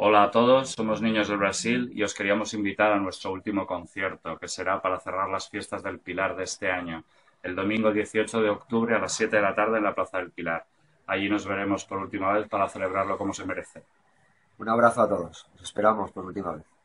Hola a todos, somos Niños del Brasil y os queríamos invitar a nuestro último concierto, que será para cerrar las fiestas del Pilar de este año, el domingo 18 de octubre a las 7 de la tarde en la Plaza del Pilar. Allí nos veremos por última vez para celebrarlo como se merece. Un abrazo a todos, os esperamos por última vez.